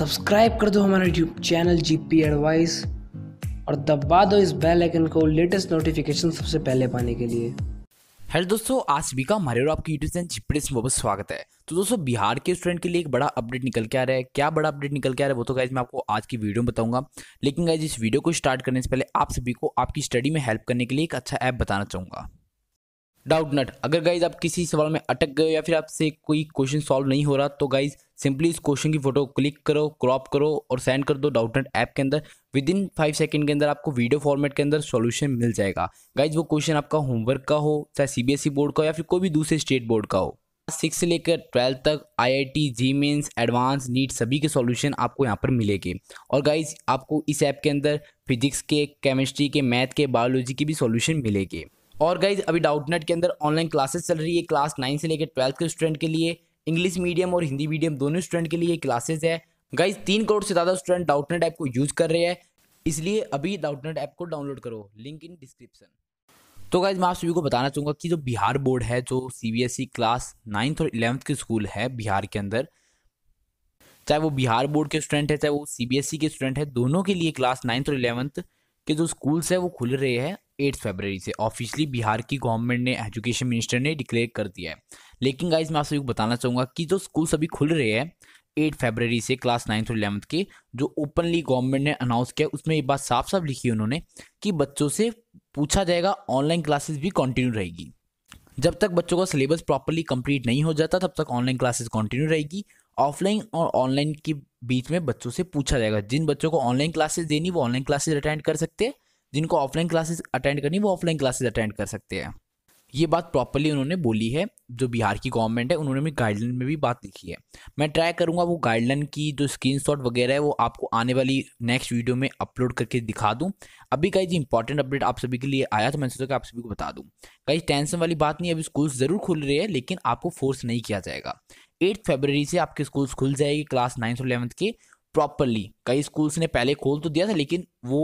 subscribe कर दो हमारा YouTube channel G P advice और दबा दो इस बेल आइकन को लेटेस्ट नोटिफिकेशन सबसे पहले पाने के लिए हेलो दोस्तों आज भी का हमारे और आपके यूट्यूब चैनल जीपीएस में बहुत स्वागत है तो दोस्तों बिहार के स्टूडेंट के लिए एक बड़ा अपडेट निकल के आ रहा है क्या बड़ा अपडेट निकल के आ रहा है वो तो गाइज मैं आपको आज की वीडियो में बताऊंगा लेकिन गाइज इस वीडियो को स्टार्ट करने से पहले आप सभी को आपकी स्टडी में हेल्प करने के लिए एक अच्छा ऐप बताना चाहूँगा डाउट नट अगर गाइज आप किसी सवाल में अटक गए या फिर आपसे कोई क्वेश्चन सॉल्व नहीं हो रहा तो गाइज सिंपली इस क्वेश्चन की फोटो क्लिक करो क्रॉप करो और सेंड कर दो डाउट नट ऐप के अंदर विद इन फाइव सेकेंड के अंदर आपको वीडियो फॉर्मेट के अंदर सॉल्यूशन मिल जाएगा गाइज वो क्वेश्चन आपका होमवर्क का हो चाहे सीबीएसई बोर्ड e का हो या फिर कोई भी दूसरे स्टेट बोर्ड का हो सिक्स से लेकर ट्वेल्थ तक IIT JEE mains advance NEET सभी के सॉल्यूशन आपको यहाँ पर मिलेंगे और गाइज आपको इस ऐप के अंदर फिजिक्स के केमिस्ट्री के मैथ के बायोलॉजी के भी सॉल्यूशन मिलेंगे और गाइज अभी डाउटनेट के अंदर ऑनलाइन क्लासेस चल रही है क्लास नाइन से लेकर ट्वेल्थ के स्टूडेंट के लिए इंग्लिश मीडियम और हिंदी मीडियम दोनों स्टूडेंट के लिए क्लासेज है गाइज तीन करोड़ से ज़्यादा स्टूडेंट डाउटनेट ऐप को यूज़ कर रहे हैं इसलिए अभी डाउटनेट ऐप को डाउनलोड करो लिंक इन डिस्क्रिप्शन तो गाइज मैं आप सभी को बताना चाहूँगा कि जो बिहार बोर्ड है जो C B S E class ninth और इलेवंथ के स्कूल है बिहार के अंदर चाहे वो बिहार बोर्ड के स्टूडेंट है चाहे वो सी बी एस ई के स्टूडेंट है दोनों के लिए क्लास नाइन्थ और इलेवंथ के जो स्कूल्स है वो खुल रहे हैं एट फरवरी से ऑफिशियली बिहार की गवर्नमेंट ने एजुकेशन मिनिस्टर ने डिक्लेयर कर दिया है लेकिन गाइज मैं आप सभी को बताना चाहूँगा कि जो स्कूल्स अभी खुल रहे हैं एट फरवरी से क्लास नाइन्थ और इलेवंथ के जो ओपनली गवर्नमेंट ने अनाउंस किया उसमें ये बात साफ साफ लिखी उन्होंने कि बच्चों से पूछा जाएगा ऑनलाइन क्लासेस भी कंटिन्यू रहेगी जब तक बच्चों का सिलेबस प्रॉपरली कंप्लीट नहीं हो जाता तब तक ऑनलाइन क्लासेस कंटिन्यू रहेगी ऑफलाइन और ऑनलाइन के बीच में बच्चों से पूछा जाएगा जिन बच्चों को ऑनलाइन क्लासेस देनी वो ऑनलाइन क्लासेस अटेंड कर सकते हैं जिनको ऑफलाइन क्लासेस अटेंड करनी वो ऑफलाइन क्लासेस अटेंड कर सकते हैं ये बात प्रॉपरली उन्होंने बोली है जो बिहार की गवर्नमेंट है उन्होंने भी गाइडलाइन में भी बात लिखी है मैं ट्राई करूँगा वो गाइडलाइन की जो शॉट वगैरह है वो आपको आने वाली नेक्स्ट वीडियो में अपलोड करके दिखा दूँ अभी कई जी इंपॉर्टेंट अपडेट आप सभी के लिए आया तो मैंने सोचा कि आप सभी को बता दूँ कहीं टेंशन वाली बात नहीं अभी स्कूल ज़रूर खुल रही है लेकिन आपको फोर्स नहीं किया जाएगा एट्थ फेबररी से आपके स्कूल्स खुल जाएगी क्लास नाइन्थ और इलेवंथ के प्रॉपरली कई स्कूल्स ने पहले खोल तो दिया था लेकिन वो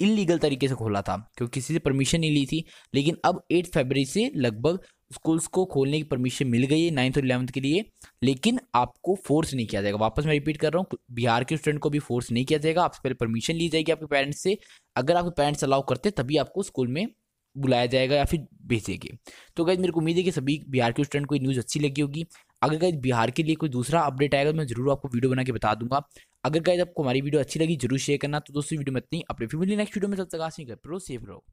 इलीगल तरीके से खोला था क्योंकि किसी से परमिशन नहीं ली थी लेकिन अब एट फरवरी से लगभग स्कूल्स को खोलने की परमिशन मिल गई है नाइन्थ और इलेवंथ के लिए लेकिन आपको फोर्स नहीं किया जाएगा वापस मैं रिपीट कर रहा हूँ बिहार के स्टूडेंट को भी फोर्स नहीं किया जाएगा आपसे पहले परमिशन ली जाएगी आपके पेरेंट्स से अगर आपके पेरेंट्स अलाउ करते तभी आपको स्कूल में बुलाया जाएगा या फिर भेजेंगे तो गैज मेरे को उम्मीद है कि सभी बिहार के स्टूडेंट को ये न्यूज़ अच्छी लगी होगी अगर गाइज बिहार के लिए कोई दूसरा अपडेट आएगा तो मैं जरूर आपको वीडियो बना के बता दूंगा अगर गाइज आपको हमारी वीडियो अच्छी लगी जरूर शेयर करना तो दोस्तों वीडियो में इतनी अपडेट फिर मिली नेक्स्ट वीडियो में तब तक आशी कर प्रो सेफ रहो